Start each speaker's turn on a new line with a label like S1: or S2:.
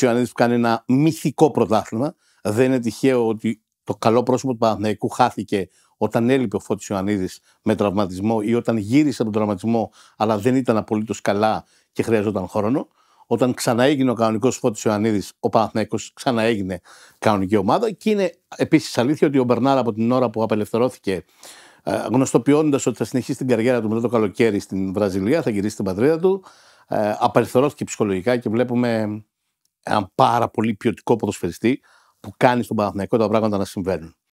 S1: Ιωαννίδη που κάνει ένα μυθικό πρωτάθλημα. Δεν είναι τυχαίο ότι το καλό πρόσωπο του Παναθηναϊκού χάθηκε όταν έλειπε ο Φώτης Ιωαννίδης με τραυματισμό ή όταν γύρισε από τον τραυματισμό αλλά δεν ήταν απολύτως καλά και χρειαζόταν χρόνο. Όταν ξαναέγινε ο κανονικός Φώτης Ιωαννίδης, ο ξανά ξαναέγινε κανονική ομάδα. Και είναι επίσης αλήθεια ότι ο Μπερνάρ από την ώρα που απελευθερώθηκε, ε, γνωστοποιώντας ότι θα συνεχίσει την καριέρα του μετά το καλοκαίρι στην Βραζιλία, θα γυρίσει στην πατρίδα του, ε, απελευθερώθηκε ψυχολογικά και βλέπουμε έναν πάρα πολύ ποιοτικό ποδοσφαιριστή που κάνει στον Παναθηναϊκό τα πράγματα να συμβαίνουν.